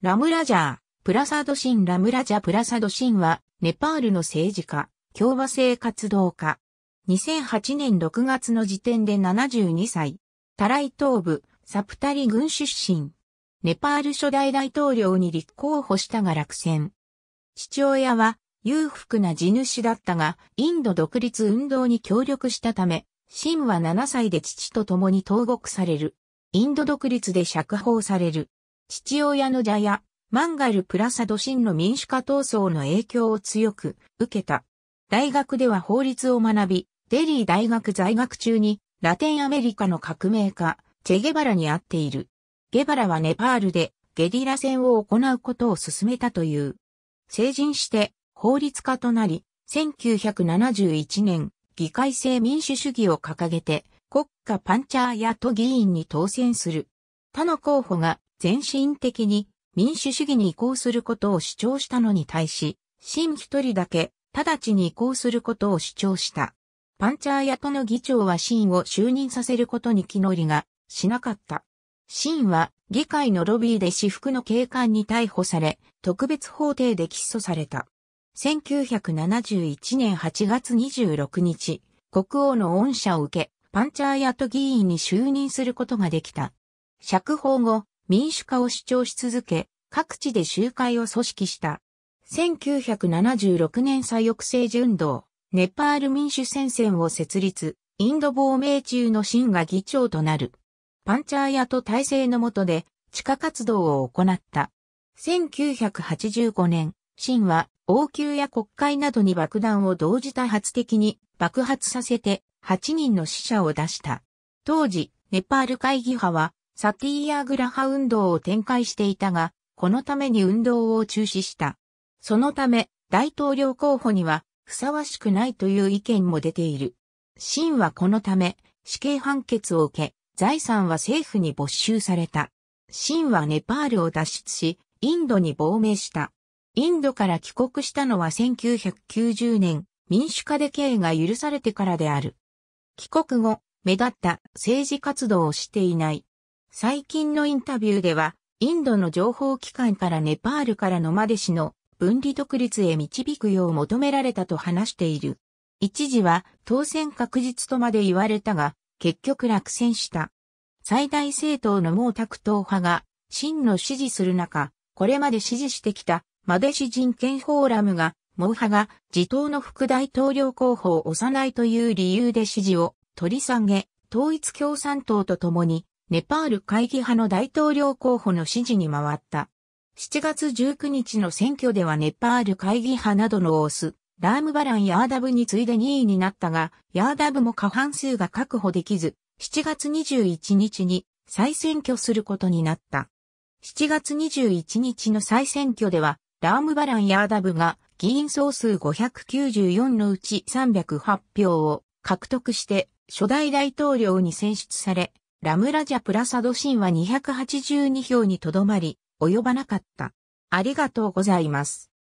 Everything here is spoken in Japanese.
ラムラジャー、プラサドシンラムラジャプラサドシンは、ネパールの政治家、共和制活動家。2008年6月の時点で72歳。タライ東部、サプタリ軍出身。ネパール初代大統領に立候補したが落選。父親は裕福な地主だったが、インド独立運動に協力したため、シンは7歳で父と共に投獄される。インド独立で釈放される。父親のジャヤ、マンガル・プラサド・シンの民主化闘争の影響を強く受けた。大学では法律を学び、デリー大学在学中にラテンアメリカの革命家、チェゲバラに会っている。ゲバラはネパールでゲリラ戦を行うことを進めたという。成人して法律家となり、1971年、議会制民主主義を掲げて、国家パンチャーや都議員に当選する。他の候補が全身的に民主主義に移行することを主張したのに対し、新一人だけ直ちに移行することを主張した。パンチャーヤとの議長はシンを就任させることに気乗りがしなかった。シンは議会のロビーで私服の警官に逮捕され、特別法廷で起訴された。1971年8月26日、国王の恩赦を受け、パンチャーヤと議員に就任することができた。釈放後、民主化を主張し続け、各地で集会を組織した。1976年左翼政運動、ネパール民主戦線を設立、インド亡命中のシンが議長となる。パンチャーヤと体制の下で地下活動を行った。1985年、シンは王宮や国会などに爆弾を同時多発的に爆発させて8人の死者を出した。当時、ネパール会議派はサティーヤーグラハ運動を展開していたが、このために運動を中止した。そのため、大統領候補にはふさわしくないという意見も出ている。シンはこのため、死刑判決を受け、財産は政府に没収された。シンはネパールを脱出し、インドに亡命した。インドから帰国したのは1990年、民主化で刑が許されてからである。帰国後、目立った政治活動をしていない。最近のインタビューでは、インドの情報機関からネパールからのマデシの分離独立へ導くよう求められたと話している。一時は当選確実とまで言われたが、結局落選した。最大政党の毛沢東派が、真の支持する中、これまで支持してきたマデシ人権フォーラムが、毛派が自党の副大統領候補を押さないという理由で支持を取り下げ、統一共産党と共にネパール会議派の大統領候補の支持に回った。7月19日の選挙ではネパール会議派などのオス、ラームバラン・ヤーダブに次いで2位になったが、ヤーダブも過半数が確保できず、7月21日に再選挙することになった。7月21日の再選挙では、ラームバラン・ヤーダブが議員総数594のうち308票を獲得して初代大統領に選出され、ラムラジャプラサドシンは282票にとどまり、及ばなかった。ありがとうございます。